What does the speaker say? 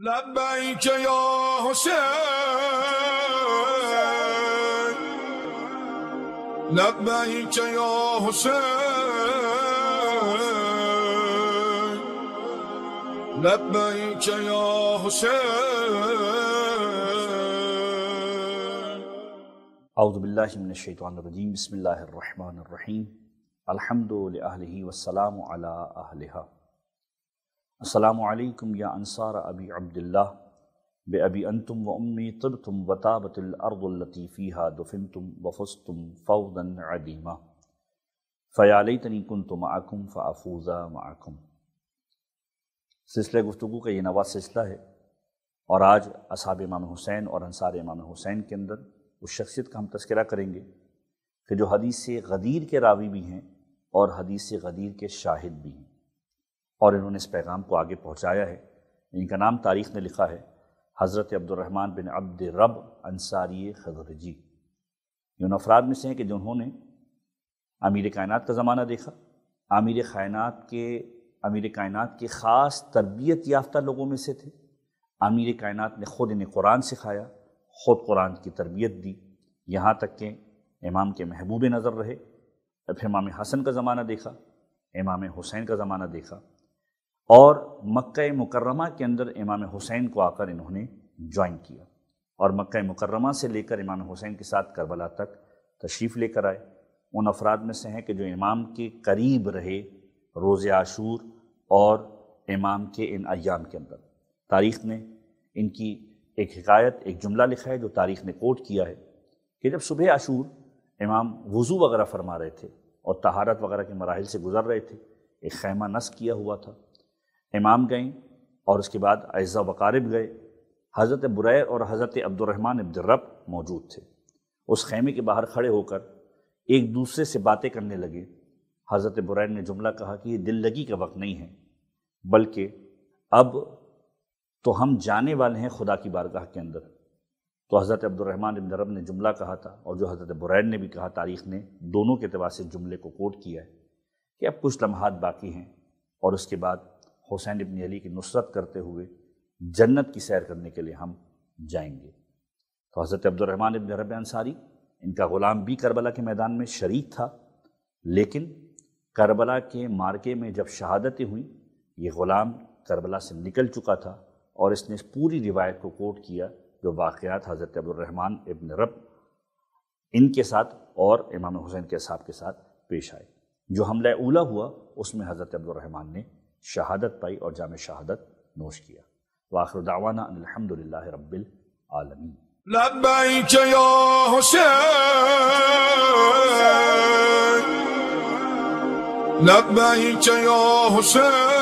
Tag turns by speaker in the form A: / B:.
A: لبيك يا حسين لبيك يا حسين لبيك يا حسين
B: أعوذ بالله من الشيطان الرجيم بسم الله الرحمن الرحيم الحمد لله والسلام على أهلها असलकम या अनसार अबी अब्दुल्ला बे अबी अनतुम व उम्मी तब तुम वताबतलअर्दुल्लतीफ़ीहा दफिन तुम वफुस तुम फ़ौदन अदीमा फ़याल तनीकुन तुम आकुम फ़ाफूज़ा माकुम सिलसिला गुफ्तु का ये नवा सिलसिला है और आज असाब इमाम हुसैन और अनसार इमाम हुसैन के अंदर उस शख्सियत का हम तस्करा करेंगे कि जो हदीस गदीर के रावी भी हैं और हदीस गदीर के शाहिद भी हैं और इन्होंने इस पैगाम को आगे पहुँचाया है इनका नाम तारीख़ ने लिखा है हज़रत अब्दुलरहमान बिन अब्द रब अंसारी खजरजी ये उन अफराद में से हैं कि जिन्होंने अमीर कायनात का ज़माना देखा आमिर कायनात के अमीर कायनात के ख़ास तरबियत याफ़्त लोगों में से थे अमीर कायनात ने ख़ुद इन्हें कुरान सिखाया ख़ुद कुरान की तरबियत दी यहाँ तक के इमाम के महबूब नज़र रहे फिर इमाम हसन का ज़माना देखा इमाम हुसैन का ज़माना देखा और मक्का मुकर्रमा के अंदर इमाम हुसैन को आकर इन्होंने ज्वाइन किया और मक्का मुकर्रमा से लेकर इमाम हुसैन के साथ करबला तक तशरीफ़ लेकर आए उन अफराद में से हैं कि जो इमाम के करीब रहे रोज़ आशूर और इमाम के इन अयाम के अंदर तारीख़ ने इनकी एक हकायत एक जुमला लिखा है जो तारीख़ ने कोट किया है कि जब सुबह आशूर इमाम वज़ू वगैरह फरमा रहे थे और तहारत वगैरह के मराहल से गुजर रहे थे एक खैमा नस किया हुआ था इमाम गई और उसके बाद अज़ा वकारब गए हज़रत बुरैर और हज़रत अब्दुलरहमान अब्दुलरब मौजूद थे उस खेमे के बाहर खड़े होकर एक दूसरे से बातें करने लगे हज़रत बुरैर ने जुमला कहा कि ये दिल लगी का वक्त नहीं है बल्कि अब तो हम जाने वाले हैं खुदा की बारगाह के अंदर तो हज़रत अब्दुलरहमान अब्दुलरब ने जुमला कहा था और जो हज़रत बुरैर ने भी कहा तारीख़ ने दोनों के अतबार से जुमले को कोट किया है कि अब कुछ लम्हात बाकी हैं और उसके बाद हुसैन इबन अली की नुसरत करते हुए जन्नत की सैर करने के लिए हम जाएंगे तो हज़रत अब्दुलरहमान इबन रब अंसारी इनका ग़ुलाम भी करबला के मैदान में शरीक था लेकिन करबला के मार्के में जब शहादतें हुई ये ग़ुलाम करबला से निकल चुका था और इसने इस पूरी रिवायत को कोट किया जो वाक़ात हज़रत अब्दुलरहमान इबन रब इनके साथ और इमाम हुसैन के साहब के साथ पेश आए जो हमला उला हुआ उसमें हज़रत अब्दुलरहमान ने शहादत पाई और जाम शहादत नोश किया वाखर दावाना ला रबिल आलमी
A: लबाई चयो हुसैन लबाई चयो हुसैन